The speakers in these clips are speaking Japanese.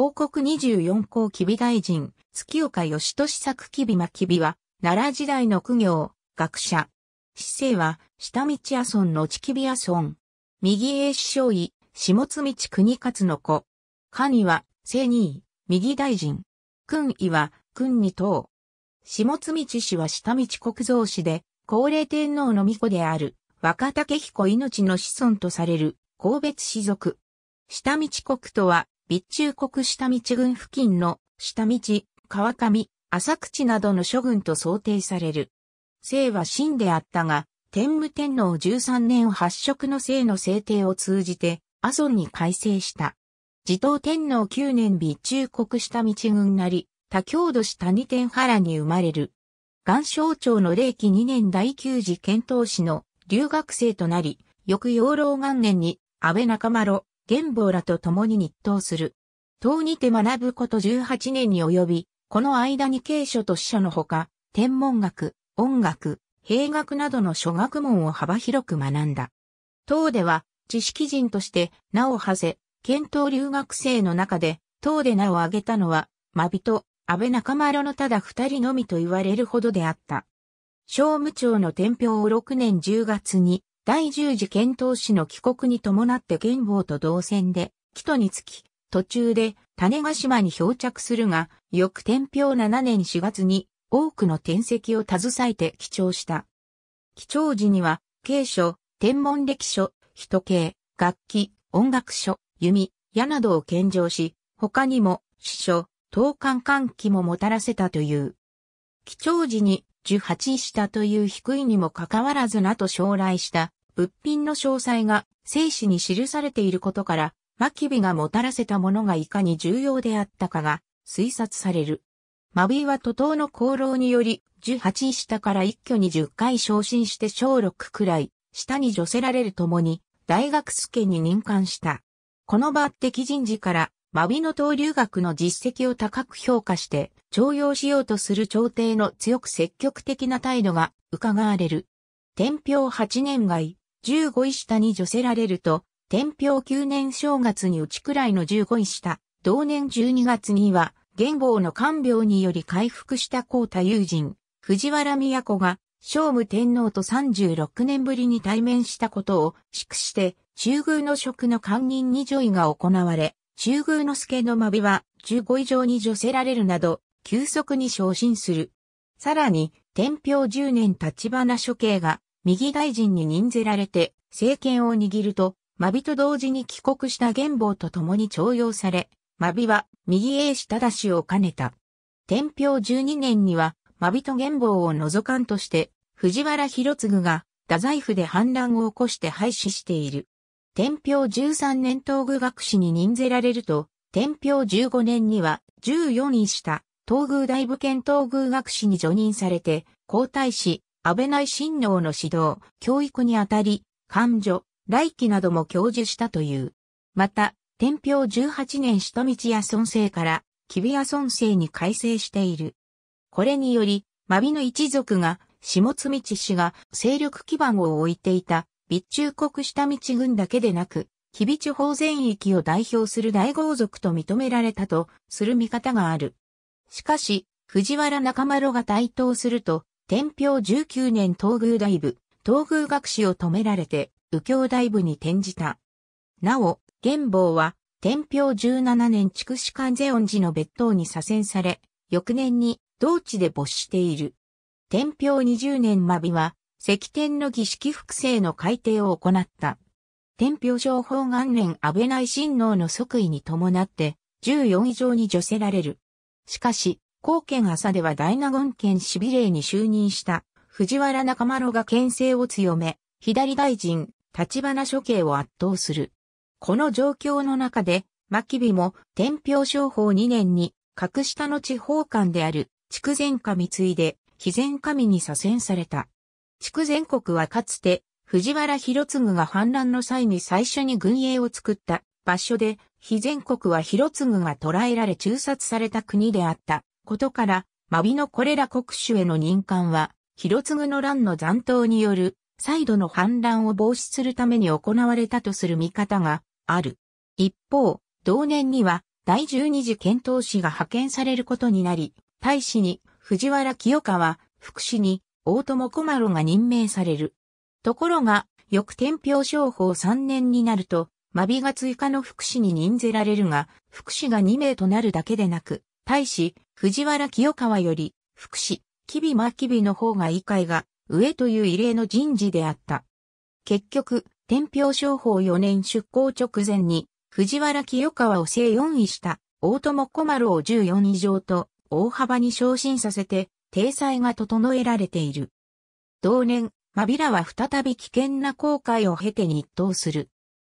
広告24校吉備大臣、月岡義俊作吉備ま吉備は、奈良時代の苦行、学者。市政は、下道阿村の地機微阿村。右栄師匠位、下津道国勝の子。官には、正二位、右大臣。君位は、君二等。下津道氏は下道国造氏で、高齢天皇の御子である、若竹彦命の子孫とされる、神別氏族。下道国とは、備中国下道郡付近の下道、川上、浅口などの諸郡と想定される。姓は真であったが、天武天皇13年発色の姓の制定を通じて、阿蘇に改正した。自東天皇9年備中国下道郡なり、他郷土下二天原に生まれる。岩省庁の霊紀2年第9次遣唐使の留学生となり、翌養老元年に安倍中丸、玄坊らと共に日当する。当にて学ぶこと18年に及び、この間に経書と司書のほか、天文学、音楽、兵学などの諸学問を幅広く学んだ。唐では、知識人として名を馳せ、検討留学生の中で、唐で名を挙げたのは、真人、安倍中丸のただ二人のみと言われるほどであった。商務庁の天平を6年10月に、第十次遣唐使の帰国に伴って剣豪と同船で、帰途につき、途中で種ヶ島に漂着するが、翌天平7年4月に多くの天石を携えて帰朝した。帰朝時には、経書、天文歴書、人系、楽器、音楽書、弓、矢などを献上し、他にも、詩書、等韓換気ももたらせたという。帰朝時に、十八したという低いにもかかわらずなと将来した物品の詳細が生死に記されていることから、マキビがもたらせたものがいかに重要であったかが推察される。マビーは徒党の功労により、18下から一挙に10回昇進して小6くらい、下に除せられるともに、大学助に任官した。この抜擢人事から、マビの登留学の実績を高く評価して、徴用しようとする朝廷の強く積極的な態度が伺われる。天平8年外、15位下に除せられると、天平9年正月にちくらいの15位下、同年12月には、元号の官病により回復した皇太友人、藤原都が、聖武天皇と36年ぶりに対面したことを祝して、中宮の職の官人に除位が行われ、中宮の助の間びは15以上に除せられるなど、急速に昇進する。さらに、天平10年立花処刑が右大臣に任ぜられて政権を握ると、マビと同時に帰国した元宝と共に徴用され、マビは右英氏だしを兼ねた。天平12年には、マビと元宝を除かんとして、藤原博次が太宰府で反乱を起こして廃止している。天平13年東宮学士に任ぜられると、天平15年には14位した東宮大部兼東宮学士に除任されて、皇太子、安倍内親王の指導、教育にあたり、勘女、来期なども教授したという。また、天平18年下道屋村生から、木ビや村生に改正している。これにより、マビの一族が、下津道氏が勢力基盤を置いていた、備中国下道軍だけでなく、吉備地方全域を代表する大豪族と認められたとする見方がある。しかし、藤原中丸が台頭すると、天平19年東宮大部、東宮学士を止められて、右京大部に転じた。なお、元宝は、天平17年筑紫観世音寺の別当に左遷され、翌年に同地で没している。天平20年間日は、石天の儀式複製の改定を行った。天平商法元年安倍内親王の即位に伴って、14以上に除せられる。しかし、後見朝では大納言県守備令に就任した藤原中丸が牽制を強め、左大臣、立花処刑を圧倒する。この状況の中で、牧美も天平商法2年に格下の地方官である筑前神三いで、肥前神に左遷された。筑前国はかつて、藤原広次が反乱の際に最初に軍営を作った場所で、肥前国は広次が捕らえられ中殺された国であったことから、マビのこれら国主への任官は、広継の乱の残党による、再度の反乱を防止するために行われたとする見方がある。一方、同年には、第十二次検討士が派遣されることになり、大使に藤原清川、副使に大友小丸が任命される。ところが、翌天平商法3年になると、マビが追加の副使に任ぜられるが、副使が2名となるだけでなく、対し、藤原清川より、福祉、吉備真備の方が異会が、上という異例の人事であった。結局、天平商法4年出港直前に、藤原清川を正4位した、大友小丸を14以上と、大幅に昇進させて、体裁が整えられている。同年、マビラは再び危険な航海を経て日東する。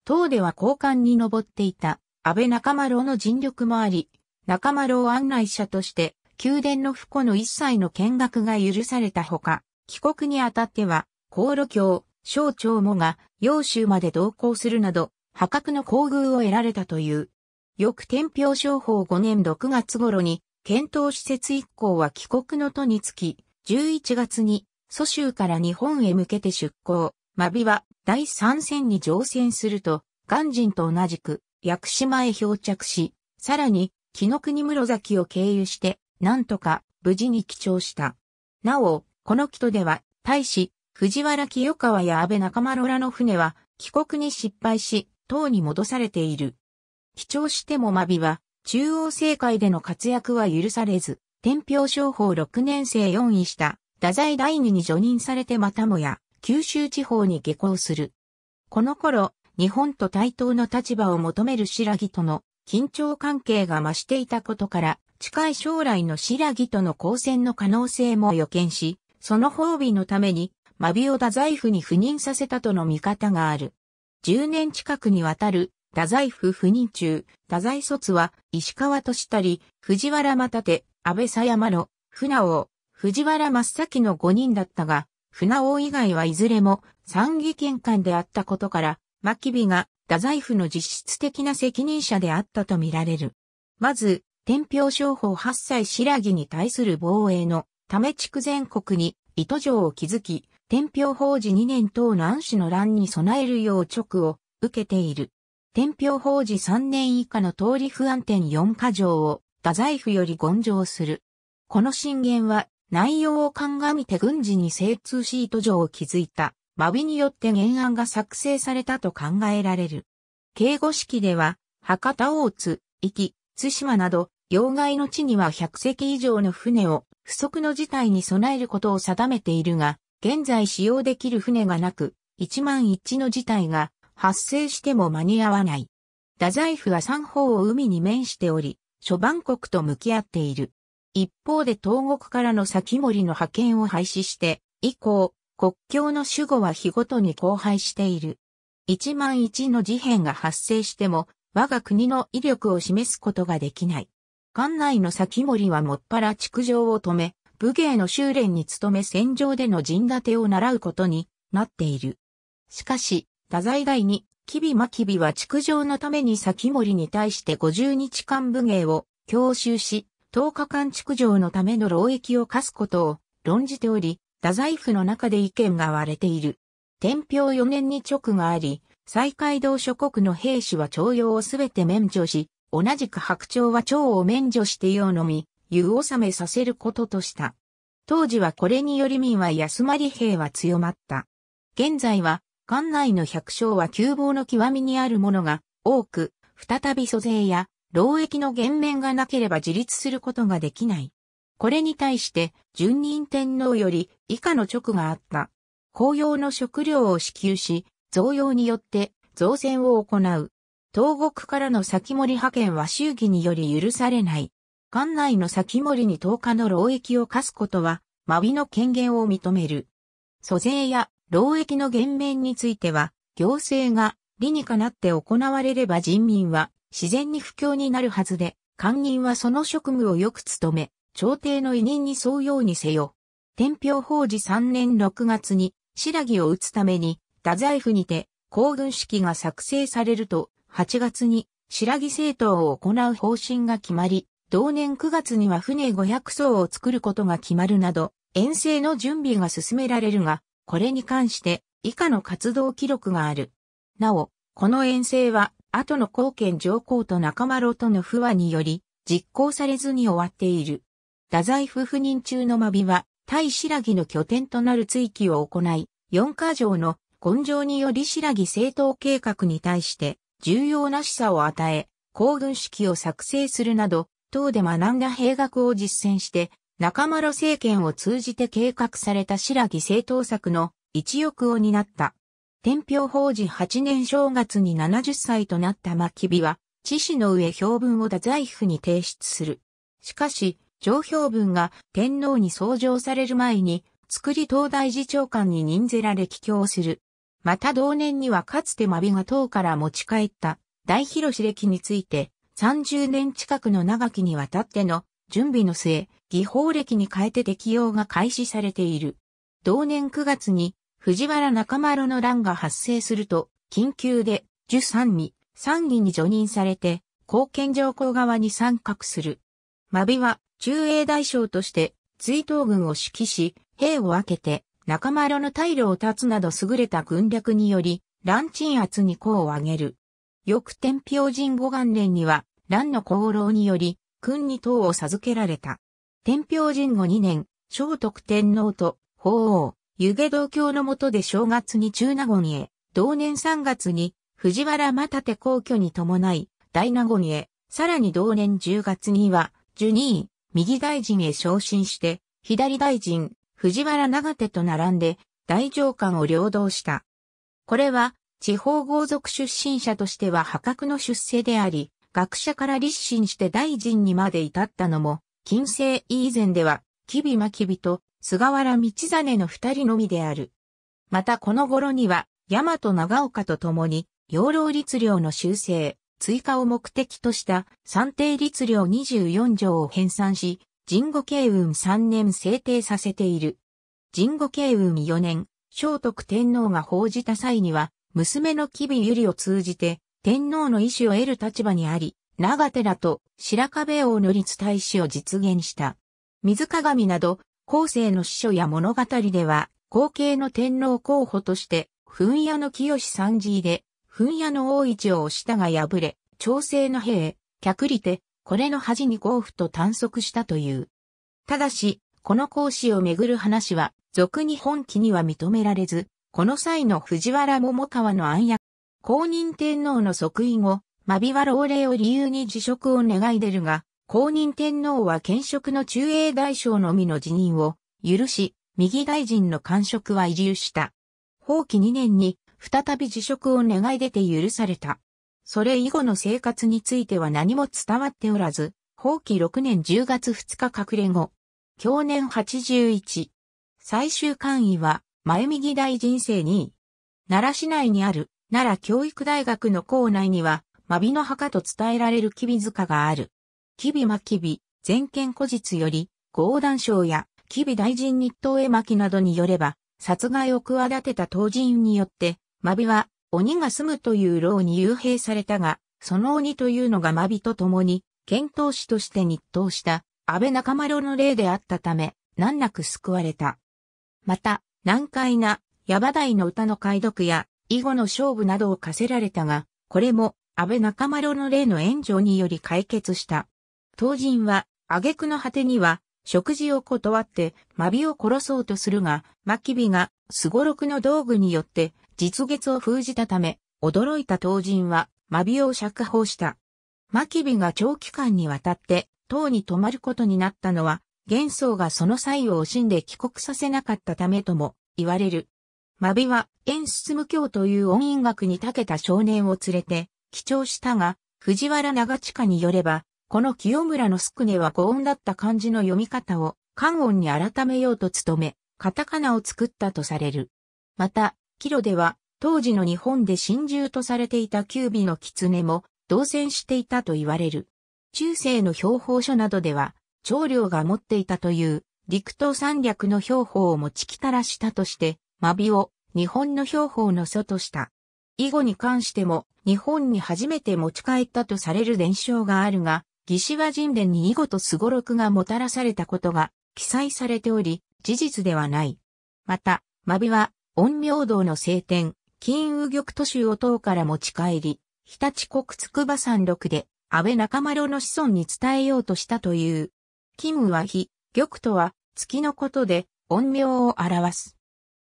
唐では交換に上っていた、安倍中丸の尽力もあり、中丸を案内者として、宮殿の府庫の一切の見学が許されたほか、帰国にあたっては、航路橋、省庁もが、洋州まで同行するなど、破格の厚遇を得られたという。翌天平商法5年6月頃に、検討施設一行は帰国の都につき、11月に、蘇州から日本へ向けて出港、間ビは第3戦に乗船すると、元人と同じく、屋久島へ漂着し、さらに、木の国室崎を経由して、なんとか無事に帰朝した。なお、この木戸では、大使、藤原清川や安倍中丸らの船は、帰国に失敗し、党に戻されている。帰朝してもマビは、中央政界での活躍は許されず、天平商法6年生4位した、太宰第二に除任されてまたもや、九州地方に下校する。この頃、日本と対等の立場を求める白木との緊張関係が増していたことから、近い将来の白木との交戦の可能性も予見し、その褒美のために、マビを太宰府に赴任させたとの見方がある。10年近くにわたる太宰府赴任中、太宰卒は石川としたり、藤原又手、安倍佐山の、船王、藤原真っ先の5人だったが、船王以外はいずれも参議権官であったことから、牧美が太宰府の実質的な責任者であったとみられる。まず、天平商法8歳白木に対する防衛のため地区全国に糸城を築き、天平法事2年等南市の乱に備えるよう直を受けている。天平法事3年以下の通り不安定4箇条を太宰府より根上する。この進言は内容を鑑みて軍事に精通し糸城を築いたマビによって原案が作成されたと考えられる。敬語式では、博多大津、壱岐、津島など、要害の地には100隻以上の船を不測の事態に備えることを定めているが、現在使用できる船がなく、一万一の事態が発生しても間に合わない。太宰府は三方を海に面しており、諸番国と向き合っている。一方で東国からの先森の派遣を廃止して、以降、国境の守護は日ごとに荒廃している。一万一の事変が発生しても、我が国の威力を示すことができない。艦内の先森はもっぱら築城を止め、武芸の修練に努め戦場での陣立てを習うことになっている。しかし、太宰大に、吉備真備は築城のために先森に対して50日間武芸を強襲し、10日間築城のための労役を課すことを論じており、太宰府の中で意見が割れている。天平4年に直があり、西海道諸国の兵士は徴用をすべて免除し、同じく白鳥は蝶を免除して世を飲み、湯納めさせることとした。当時はこれにより民は安まり兵は強まった。現在は、館内の百姓は窮乏の極みにあるものが多く、再び租税や労役の減免がなければ自立することができない。これに対して、順任天皇より以下の直があった。公用の食料を支給し、増用によって造船を行う。東国からの先森派遣は衆議により許されない。館内の先森に10日の労役を課すことは、まびの権限を認める。租税や労役の減免については、行政が理にかなって行われれば人民は自然に不況になるはずで、官人はその職務をよく務め、朝廷の委任に沿うようにせよ。天平法事3年6月に、白木を打つために、太宰府にて、公軍式が作成されると、8月に、白木政党を行う方針が決まり、同年9月には船500艘を作ることが決まるなど、遠征の準備が進められるが、これに関して以下の活動記録がある。なお、この遠征は、後の後見上皇と中丸との不和により、実行されずに終わっている。太宰府赴任中の間火は、対白木の拠点となる追記を行い、四カ条の根性により白木政党計画に対して重要な示唆を与え、公軍式を作成するなど、党で学んだ兵学を実践して、中丸政権を通じて計画された白木政党策の一翼を担った。天平法治8年正月に70歳となった牧美は、知事の上評文を太宰府に提出する。しかし、上評文が天皇に創上される前に、作り東大寺長官に任ぜられ帰郷する。また同年にはかつて真備が唐から持ち帰った大広歴について、30年近くの長きにわたっての準備の末、技法歴に変えて適用が開始されている。同年9月に藤原中丸の乱が発生すると、緊急で十三に、参議に除任されて、貢献上皇側に参画する。マビは、中英大将として追悼軍を指揮し、兵を分けて仲間色の退路を断つなど優れた軍略により、乱鎮圧に功を挙げる。翌天平神五元年には、乱の功労により、君に党を授けられた。天平神後二年、聖徳天皇と法王、湯気道教の下で正月に中納言へ、同年三月に藤原又手皇居に伴い、大納言へ、さらに同年十月には、ジュニ右大臣へ昇進して、左大臣、藤原長手と並んで、大上官を領導した。これは、地方豪族出身者としては破格の出世であり、学者から立身して大臣にまで至ったのも、近世以前では、吉備真備と菅原道真の二人のみである。またこの頃には、大和長岡と共に、養老律令の修正、追加を目的とした算定律令24条を編纂し、神語慶運3年制定させている。神語慶運4年、聖徳天皇が報じた際には、娘の吉備ゆりを通じて、天皇の意志を得る立場にあり、長寺と白壁王の立大使を実現した。水鏡など、後世の史書や物語では、後継の天皇候補として、噴屋の清三寺で噴野の大市を押したが敗れ、調整の兵、客利て、これの恥に豪付と探索したという。ただし、この講師をめぐる話は、俗に本気には認められず、この際の藤原桃川の暗躍、公認天皇の即位後、まびわ老齢を理由に辞職を願い出るが、公認天皇は兼職の中英大将のみの辞任を許し、右大臣の官職は移住した。法棄2年に再び辞職を願い出て許された。それ以後の生活については何も伝わっておらず、法棄6年10月2日隠れ後、去年81、最終官位は、前右大人生2位。奈良市内にある、奈良教育大学の校内には、マビの墓と伝えられるキビ塚がある。キビマキビ、全権古実より、合談賞や、キビ大臣日東絵巻などによれば、殺害を企てた当人によって、マビは、鬼が住むという牢に幽閉されたが、その鬼というのがマビと共に、剣闘士として日当した安倍中丸の霊であったため、難なく救われた。また、難解な、ヤバダイの歌の解読や、囲碁の勝負などを課せられたが、これも、安倍中丸の霊の援助により解決した。当人は、挙句の果てには、食事を断って、マビを殺そうとするが、マキビが、スゴロクの道具によって、実月を封じたため、驚いた唐人は、マビを釈放した。マキビが長期間にわたって、唐に泊まることになったのは、幻想がその際を惜しんで帰国させなかったためとも言われる。マビは、演出無教という音韻学に長けた少年を連れて、帰調したが、藤原長近によれば、この清村のスクネは語音だった漢字の読み方を、漢音に改めようと努め、カタカナを作ったとされる。また、キロでは、当時の日本で真獣とされていた九尾の狐も、同船していたと言われる。中世の標本書などでは、長領が持っていたという、陸東三略の標本を持ちきたらしたとして、マビを日本の標本の祖とした。以後に関しても、日本に初めて持ち帰ったとされる伝承があるが、義士和神殿に囲碁とすごろくがもたらされたことが記載されており、事実ではない。また、マビは陰陽道の聖典、金右玉都州を党から持ち帰り、日立国筑波山麓で、安倍中丸の子孫に伝えようとしたという。金は日、玉とは月のことで、陰陽を表す。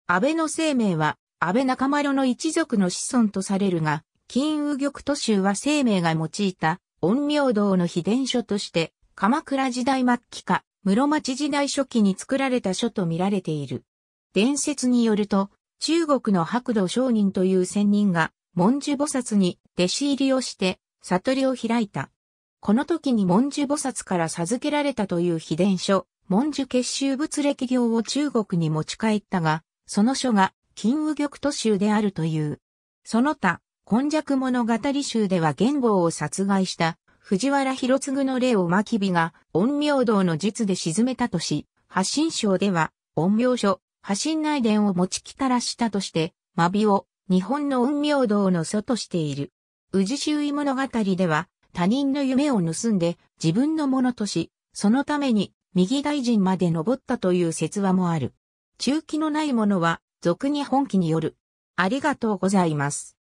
安倍の生命は、安倍中丸の一族の子孫とされるが、金右玉都州は生命が用いた、陰陽道の秘伝書として、鎌倉時代末期か、室町時代初期に作られた書と見られている。伝説によると、中国の白土商人という仙人が文殊菩薩に弟子入りをして悟りを開いた。この時に文殊菩薩から授けられたという秘伝書、文殊結集仏歴行を中国に持ち帰ったが、その書が金右玉都集であるという。その他、今弱物語集では元号を殺害した藤原広次の霊を真備が陰陽道の術で沈めたとし、発信章では陰陽書、発信内伝を持ちきたらしたとして、マビを日本の陰陽道の祖としている。宇治周囲物語では、他人の夢を盗んで自分のものとし、そのために右大臣まで登ったという説話もある。中期のないものは、俗に本気による。ありがとうございます。